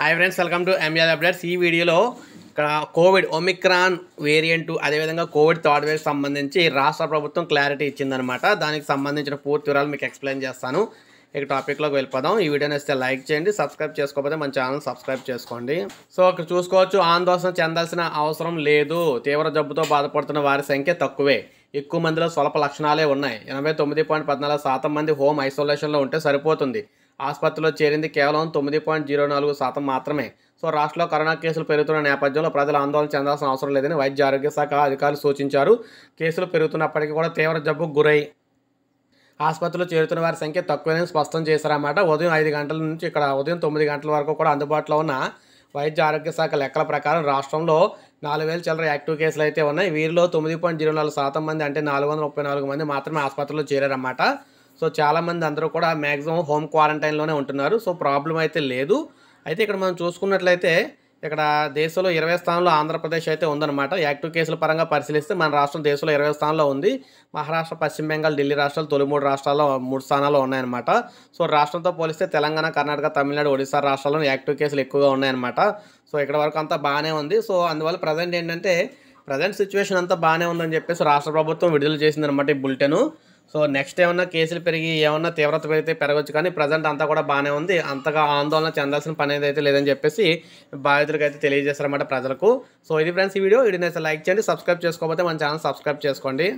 hi friends welcome to ML updates ఈ వీడియోలో ఇక్కడ కోవిడ్ ఒమిక్రాన్ వేరియంట్ అదేవిధంగా కోవిడ్ థర్డ్ వేవ్ సంబంధించి రాష్ట్ర ప్రభుత్వం క్లారిటీ ఇచ్చిందనమాట దానికి సంబంధించిన పూర్తి వివరాలు మీకు ఎక్స్ప్లెయిన్ చేస్తాను ఇక టాపిక్లోకి వెళ్ళిపోదాం ఈ వీడియోని వస్తే లైక్ చేయండి సబ్స్క్రైబ్ చేసుకోకపోతే మన ఛానల్ సబ్స్క్రైబ్ చేసుకోండి సో అక్కడ చూసుకోవచ్చు ఆందోళన చెందాల్సిన అవసరం లేదు తీవ్ర జబ్బుతో బాధపడుతున్న వారి సంఖ్య తక్కువే ఎక్కువ మందిలో స్వల్ప లక్షణాలే ఉన్నాయి ఎనభై తొమ్మిది పాయింట్ పద్నాలుగు శాతం మంది హోమ్ ఐసోలేషన్లో ఉంటే సరిపోతుంది ఆసుపత్రిలో చేరింది కేవలం తొమ్మిది పాయింట్ జీరో నాలుగు శాతం మాత్రమే సో రాష్ట్రంలో కరోనా కేసులు పెరుగుతున్న నేపథ్యంలో ప్రజలు ఆందోళన చెందాల్సిన అవసరం లేదని వైద్య ఆరోగ్య శాఖ అధికారులు సూచించారు కేసులు పెరుగుతున్నప్పటికీ కూడా తీవ్ర జబ్బుకు గురై ఆసుపత్రిలో చేరుతున్న వారి సంఖ్య తక్కువనే స్పష్టం చేశారన్నమాట ఉదయం ఐదు గంటల నుంచి ఇక్కడ ఉదయం తొమ్మిది గంటల వరకు కూడా అందుబాటులో ఉన్న వైద్య ఆరోగ్య శాఖ లెక్కల ప్రకారం రాష్ట్రంలో నాలుగు వేల చిల్లర యాక్టివ్ కేసులు అయితే ఉన్నాయి వీరిలో తొమ్మిది పాయింట్ జీరో నాలుగు శాతం మంది అంటే నాలుగు వందల ముప్పై నాలుగు మంది మాత్రమే ఆసుపత్రిలో చేరారన్నమాట సో చాలామంది అందరూ కూడా మ్యాక్సిమం హోమ్ క్వారంటైన్లోనే ఉంటున్నారు సో ప్రాబ్లం అయితే లేదు అయితే ఇక్కడ మనం చూసుకున్నట్లయితే ఇక్కడ దేశంలో ఇరవై స్థానంలో ఆంధ్రప్రదేశ్ అయితే ఉందన్నమాట యాక్టివ్ కేసుల పరంగా పరిశీలిస్తే మన రాష్ట్రం దేశంలో ఇరవై స్థానంలో ఉంది మహారాష్ట్ర పశ్చిమ బెంగాల్ ఢిల్లీ రాష్ట్రాలు తొలి మూడు రాష్ట్రాల్లో మూడు స్థానాల్లో ఉన్నాయన్నమాట సో రాష్ట్రంతో పోలిస్తే తెలంగాణ కర్ణాటక తమిళనాడు ఒడిశా రాష్ట్రాల్లో యాక్టివ్ కేసులు ఎక్కువగా ఉన్నాయన్నమాట సో ఇక్కడ వరకు అంతా బాగానే ఉంది సో అందువల్ల ప్రజెంట్ ఏంటంటే ప్రజెంట్ సిచ్యువేషన్ అంతా బాగానే ఉందని చెప్పేసి రాష్ట్ర ప్రభుత్వం విడుదల చేసిందనమాట ఈ బులెటిన్ సో నెక్స్ట్ ఏమన్నా కేసులు పెరిగి ఏమన్నా తీవ్రత పెరిగితే పెరగచ్చు కానీ ప్రజెంట్ అంతా కూడా బాగానే ఉంది అంతగా ఆందోళన చెందాల్సిన పని అయితే లేదని చెప్పేసి బాధితులకు అయితే తెలియజేస్తారన్నమాట ప్రజలకు సో ఇది ఫ్రెండ్స్ ఈ వీడియో ఇది లైక్ చేయండి సబ్స్క్రైబ్ చేసుకోకపోతే మన ఛానల్ సబ్స్క్రైబ్ చేసుకోండి